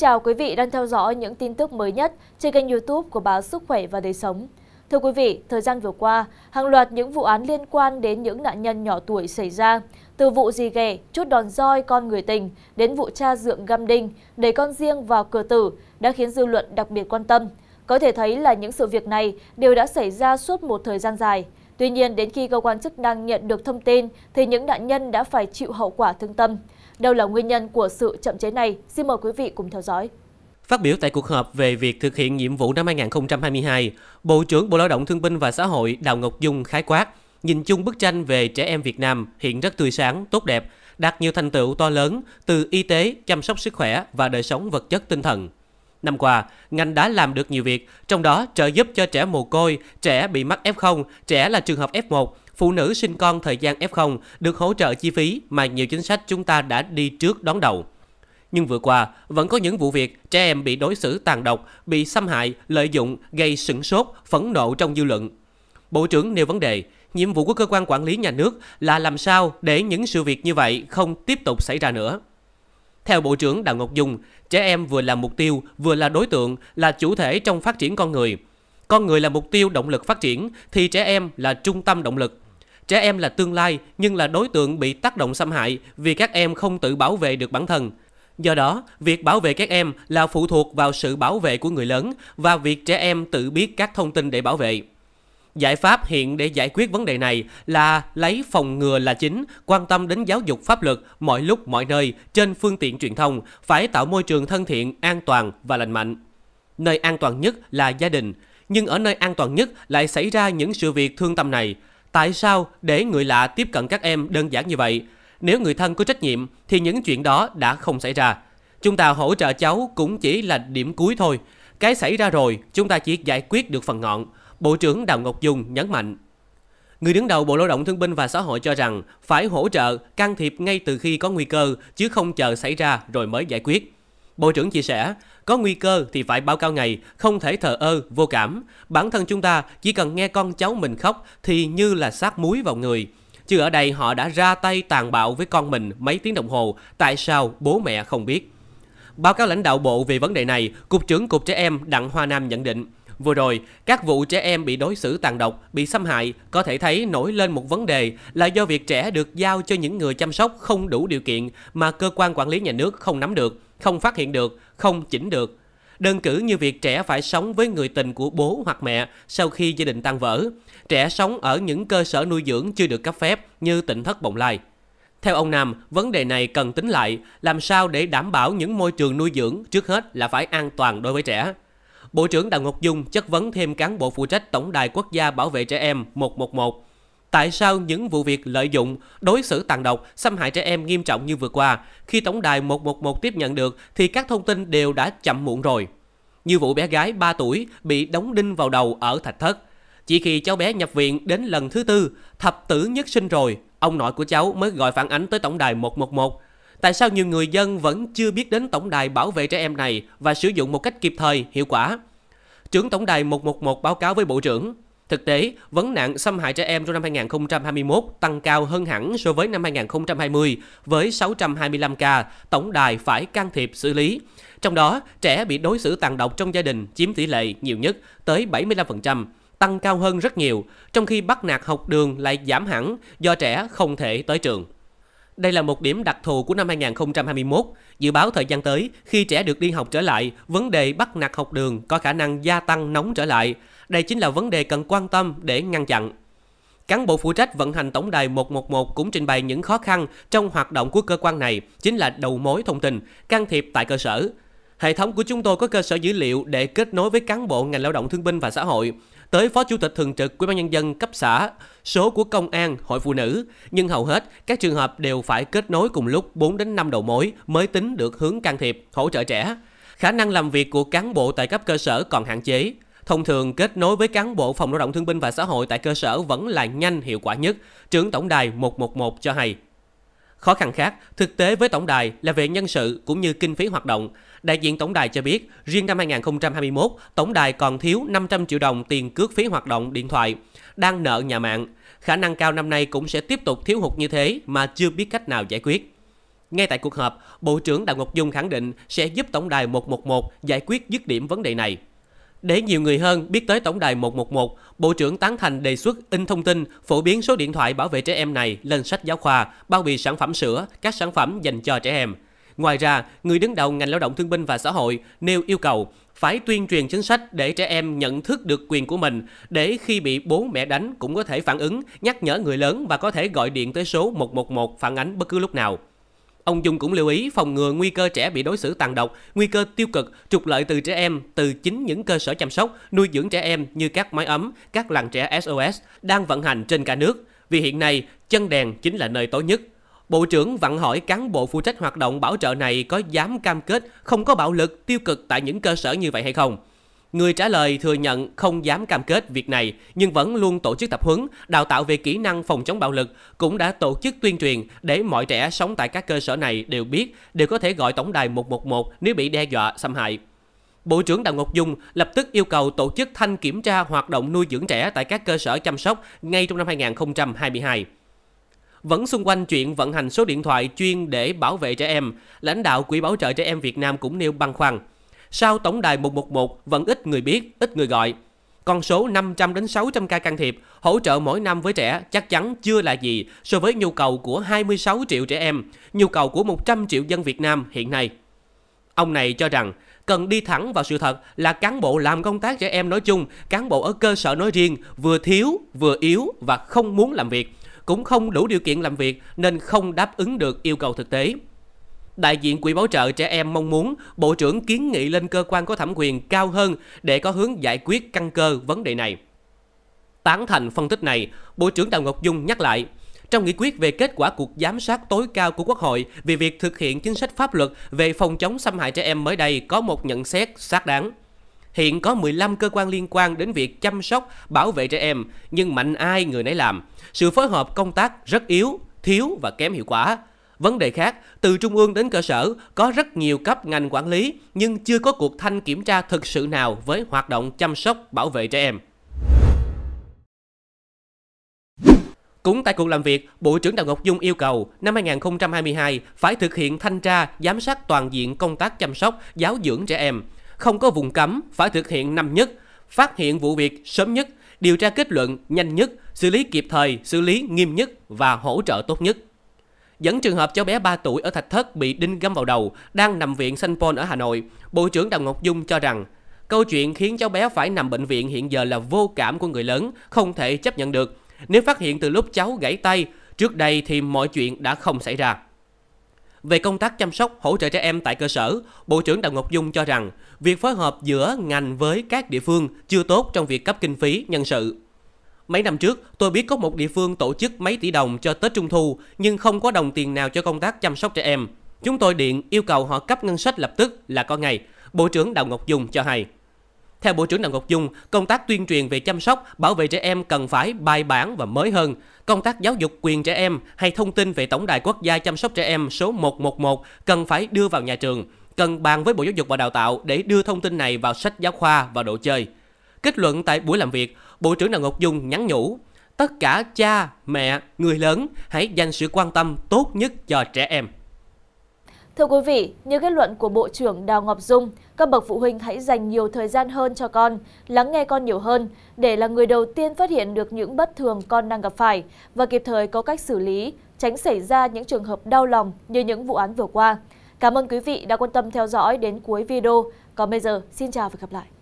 chào quý vị đang theo dõi những tin tức mới nhất trên kênh youtube của báo Sức Khỏe và Đời Sống. Thưa quý vị, thời gian vừa qua, hàng loạt những vụ án liên quan đến những nạn nhân nhỏ tuổi xảy ra, từ vụ gì ghẻ, chút đòn roi con người tình, đến vụ cha dượng găm đinh, đẩy con riêng vào cửa tử, đã khiến dư luận đặc biệt quan tâm. Có thể thấy là những sự việc này đều đã xảy ra suốt một thời gian dài. Tuy nhiên, đến khi cơ quan chức năng nhận được thông tin thì những nạn nhân đã phải chịu hậu quả thương tâm. Đâu là nguyên nhân của sự chậm chế này? Xin mời quý vị cùng theo dõi. Phát biểu tại cuộc họp về việc thực hiện nhiệm vụ năm 2022, Bộ trưởng Bộ Lao động Thương binh và Xã hội Đào Ngọc Dung khái quát, nhìn chung bức tranh về trẻ em Việt Nam hiện rất tươi sáng, tốt đẹp, đạt nhiều thành tựu to lớn từ y tế, chăm sóc sức khỏe và đời sống vật chất tinh thần. Năm qua, ngành đã làm được nhiều việc, trong đó trợ giúp cho trẻ mồ côi, trẻ bị mắc F0, trẻ là trường hợp F1, phụ nữ sinh con thời gian F0 được hỗ trợ chi phí mà nhiều chính sách chúng ta đã đi trước đón đầu. Nhưng vừa qua, vẫn có những vụ việc trẻ em bị đối xử tàn độc, bị xâm hại, lợi dụng, gây sửng sốt, phẫn nộ trong dư luận. Bộ trưởng nêu vấn đề, nhiệm vụ của cơ quan quản lý nhà nước là làm sao để những sự việc như vậy không tiếp tục xảy ra nữa. Theo Bộ trưởng Đào Ngọc Dung, trẻ em vừa là mục tiêu, vừa là đối tượng, là chủ thể trong phát triển con người. Con người là mục tiêu động lực phát triển, thì trẻ em là trung tâm động lực. Trẻ em là tương lai nhưng là đối tượng bị tác động xâm hại vì các em không tự bảo vệ được bản thân. Do đó, việc bảo vệ các em là phụ thuộc vào sự bảo vệ của người lớn và việc trẻ em tự biết các thông tin để bảo vệ. Giải pháp hiện để giải quyết vấn đề này là lấy phòng ngừa là chính, quan tâm đến giáo dục pháp luật mọi lúc mọi nơi trên phương tiện truyền thông, phải tạo môi trường thân thiện, an toàn và lành mạnh. Nơi an toàn nhất là gia đình, nhưng ở nơi an toàn nhất lại xảy ra những sự việc thương tâm này – Tại sao để người lạ tiếp cận các em đơn giản như vậy? Nếu người thân có trách nhiệm thì những chuyện đó đã không xảy ra. Chúng ta hỗ trợ cháu cũng chỉ là điểm cuối thôi. Cái xảy ra rồi, chúng ta chỉ giải quyết được phần ngọn. Bộ trưởng Đào Ngọc Dung nhấn mạnh. Người đứng đầu Bộ Lao động Thương binh và Xã hội cho rằng phải hỗ trợ, can thiệp ngay từ khi có nguy cơ, chứ không chờ xảy ra rồi mới giải quyết. Bộ trưởng chia sẻ, có nguy cơ thì phải báo cáo ngay, không thể thờ ơ, vô cảm. Bản thân chúng ta chỉ cần nghe con cháu mình khóc thì như là sát muối vào người. Chứ ở đây họ đã ra tay tàn bạo với con mình mấy tiếng đồng hồ, tại sao bố mẹ không biết? Báo cáo lãnh đạo bộ về vấn đề này, Cục trưởng Cục Trẻ Em Đặng Hoa Nam nhận định, Vừa rồi, các vụ trẻ em bị đối xử tàn độc, bị xâm hại có thể thấy nổi lên một vấn đề là do việc trẻ được giao cho những người chăm sóc không đủ điều kiện mà cơ quan quản lý nhà nước không nắm được không phát hiện được, không chỉnh được. Đơn cử như việc trẻ phải sống với người tình của bố hoặc mẹ sau khi gia đình tan vỡ, trẻ sống ở những cơ sở nuôi dưỡng chưa được cấp phép như tỉnh thất bồng lai. Theo ông Nam, vấn đề này cần tính lại làm sao để đảm bảo những môi trường nuôi dưỡng trước hết là phải an toàn đối với trẻ. Bộ trưởng Đào Ngọc Dung chất vấn thêm cán bộ phụ trách Tổng đài Quốc gia Bảo vệ Trẻ Em 111 tại sao những vụ việc lợi dụng, đối xử tàn độc, xâm hại trẻ em nghiêm trọng như vừa qua, khi tổng đài 111 tiếp nhận được thì các thông tin đều đã chậm muộn rồi. Như vụ bé gái 3 tuổi bị đóng đinh vào đầu ở Thạch Thất. Chỉ khi cháu bé nhập viện đến lần thứ tư, thập tử nhất sinh rồi, ông nội của cháu mới gọi phản ánh tới tổng đài 111. Tại sao nhiều người dân vẫn chưa biết đến tổng đài bảo vệ trẻ em này và sử dụng một cách kịp thời, hiệu quả? Trưởng tổng đài 111 báo cáo với Bộ trưởng, Thực tế, vấn nạn xâm hại trẻ em trong năm 2021 tăng cao hơn hẳn so với năm 2020 với 625 ca tổng đài phải can thiệp xử lý. Trong đó, trẻ bị đối xử tàn độc trong gia đình chiếm tỷ lệ nhiều nhất tới 75%, tăng cao hơn rất nhiều, trong khi bắt nạt học đường lại giảm hẳn do trẻ không thể tới trường. Đây là một điểm đặc thù của năm 2021. Dự báo thời gian tới, khi trẻ được đi học trở lại, vấn đề bắt nạt học đường có khả năng gia tăng nóng trở lại. Đây chính là vấn đề cần quan tâm để ngăn chặn. Cán bộ phụ trách vận hành tổng đài 111 cũng trình bày những khó khăn trong hoạt động của cơ quan này, chính là đầu mối thông tin, can thiệp tại cơ sở. Hệ thống của chúng tôi có cơ sở dữ liệu để kết nối với cán bộ ngành lao động thương binh và xã hội, tới phó chủ tịch thường trực của ban nhân dân cấp xã, số của công an, hội phụ nữ, nhưng hầu hết các trường hợp đều phải kết nối cùng lúc 4 đến 5 đầu mối mới tính được hướng can thiệp, hỗ trợ trẻ. Khả năng làm việc của cán bộ tại cấp cơ sở còn hạn chế. Thông thường kết nối với cán bộ phòng lao động thương binh và xã hội tại cơ sở vẫn là nhanh hiệu quả nhất, trưởng tổng đài 111 cho hay. Khó khăn khác, thực tế với tổng đài là về nhân sự cũng như kinh phí hoạt động. Đại diện tổng đài cho biết, riêng năm 2021, tổng đài còn thiếu 500 triệu đồng tiền cước phí hoạt động điện thoại, đang nợ nhà mạng. Khả năng cao năm nay cũng sẽ tiếp tục thiếu hụt như thế mà chưa biết cách nào giải quyết. Ngay tại cuộc họp, Bộ trưởng Đào Ngọc Dung khẳng định sẽ giúp tổng đài 111 giải quyết dứt điểm vấn đề này. Để nhiều người hơn biết tới tổng đài 111, Bộ trưởng tán thành đề xuất in thông tin phổ biến số điện thoại bảo vệ trẻ em này lên sách giáo khoa, bao bì sản phẩm sữa, các sản phẩm dành cho trẻ em. Ngoài ra, người đứng đầu ngành lao động thương binh và xã hội nêu yêu cầu phải tuyên truyền chính sách để trẻ em nhận thức được quyền của mình, để khi bị bố mẹ đánh cũng có thể phản ứng, nhắc nhở người lớn và có thể gọi điện tới số 111 phản ánh bất cứ lúc nào. Ông Dung cũng lưu ý phòng ngừa nguy cơ trẻ bị đối xử tàn độc, nguy cơ tiêu cực, trục lợi từ trẻ em từ chính những cơ sở chăm sóc, nuôi dưỡng trẻ em như các mái ấm, các làng trẻ SOS đang vận hành trên cả nước. Vì hiện nay, chân đèn chính là nơi tối nhất. Bộ trưởng vặn hỏi cán bộ phụ trách hoạt động bảo trợ này có dám cam kết không có bạo lực tiêu cực tại những cơ sở như vậy hay không. Người trả lời thừa nhận không dám cam kết việc này nhưng vẫn luôn tổ chức tập huấn, đào tạo về kỹ năng phòng chống bạo lực, cũng đã tổ chức tuyên truyền để mọi trẻ sống tại các cơ sở này đều biết, đều có thể gọi tổng đài 111 nếu bị đe dọa, xâm hại. Bộ trưởng Đào Ngọc Dung lập tức yêu cầu tổ chức thanh kiểm tra hoạt động nuôi dưỡng trẻ tại các cơ sở chăm sóc ngay trong năm 2022. Vẫn xung quanh chuyện vận hành số điện thoại chuyên để bảo vệ trẻ em, lãnh đạo Quỹ bảo trợ trẻ em Việt Nam cũng nêu băn khoăn sao tổng đài 111 vẫn ít người biết, ít người gọi. Con số 500 đến 600 ca can thiệp hỗ trợ mỗi năm với trẻ chắc chắn chưa là gì so với nhu cầu của 26 triệu trẻ em, nhu cầu của 100 triệu dân Việt Nam hiện nay. Ông này cho rằng cần đi thẳng vào sự thật là cán bộ làm công tác trẻ em nói chung, cán bộ ở cơ sở nói riêng vừa thiếu, vừa yếu và không muốn làm việc, cũng không đủ điều kiện làm việc nên không đáp ứng được yêu cầu thực tế đại diện Quỹ bảo trợ trẻ em mong muốn Bộ trưởng kiến nghị lên cơ quan có thẩm quyền cao hơn để có hướng giải quyết căn cơ vấn đề này. Tán thành phân tích này, Bộ trưởng Đào Ngọc Dung nhắc lại, trong nghị quyết về kết quả cuộc giám sát tối cao của Quốc hội về việc thực hiện chính sách pháp luật về phòng chống xâm hại trẻ em mới đây có một nhận xét xác đáng. Hiện có 15 cơ quan liên quan đến việc chăm sóc, bảo vệ trẻ em, nhưng mạnh ai người nấy làm. Sự phối hợp công tác rất yếu, thiếu và kém hiệu quả. Vấn đề khác, từ trung ương đến cơ sở có rất nhiều cấp ngành quản lý nhưng chưa có cuộc thanh kiểm tra thực sự nào với hoạt động chăm sóc bảo vệ trẻ em. Cũng tại cuộc làm việc, Bộ trưởng Đào Ngọc Dung yêu cầu năm 2022 phải thực hiện thanh tra, giám sát toàn diện công tác chăm sóc, giáo dưỡng trẻ em. Không có vùng cấm, phải thực hiện năm nhất, phát hiện vụ việc sớm nhất, điều tra kết luận nhanh nhất, xử lý kịp thời, xử lý nghiêm nhất và hỗ trợ tốt nhất dẫn trường hợp cháu bé 3 tuổi ở Thạch Thất bị đinh găm vào đầu, đang nằm viện Sanh Pôn ở Hà Nội, Bộ trưởng Đào Ngọc Dung cho rằng câu chuyện khiến cháu bé phải nằm bệnh viện hiện giờ là vô cảm của người lớn, không thể chấp nhận được. Nếu phát hiện từ lúc cháu gãy tay, trước đây thì mọi chuyện đã không xảy ra. Về công tác chăm sóc hỗ trợ trẻ em tại cơ sở, Bộ trưởng Đào Ngọc Dung cho rằng việc phối hợp giữa ngành với các địa phương chưa tốt trong việc cấp kinh phí, nhân sự. Mấy năm trước, tôi biết có một địa phương tổ chức mấy tỷ đồng cho Tết Trung Thu nhưng không có đồng tiền nào cho công tác chăm sóc trẻ em. Chúng tôi điện yêu cầu họ cấp ngân sách lập tức là có ngày. Bộ trưởng Đào Ngọc Dung cho hay. Theo Bộ trưởng Đào Ngọc Dung, công tác tuyên truyền về chăm sóc, bảo vệ trẻ em cần phải bài bản và mới hơn. Công tác giáo dục quyền trẻ em hay thông tin về Tổng đài Quốc gia chăm sóc trẻ em số 111 cần phải đưa vào nhà trường, cần bàn với Bộ Giáo dục và Đào tạo để đưa thông tin này vào sách giáo khoa và đồ chơi. Kết luận tại buổi làm việc, Bộ trưởng Đào Ngọc Dung nhắn nhủ, tất cả cha, mẹ, người lớn hãy dành sự quan tâm tốt nhất cho trẻ em. Thưa quý vị, như kết luận của Bộ trưởng Đào Ngọc Dung, các bậc phụ huynh hãy dành nhiều thời gian hơn cho con, lắng nghe con nhiều hơn, để là người đầu tiên phát hiện được những bất thường con đang gặp phải và kịp thời có cách xử lý, tránh xảy ra những trường hợp đau lòng như những vụ án vừa qua. Cảm ơn quý vị đã quan tâm theo dõi đến cuối video. Còn bây giờ, xin chào và gặp lại.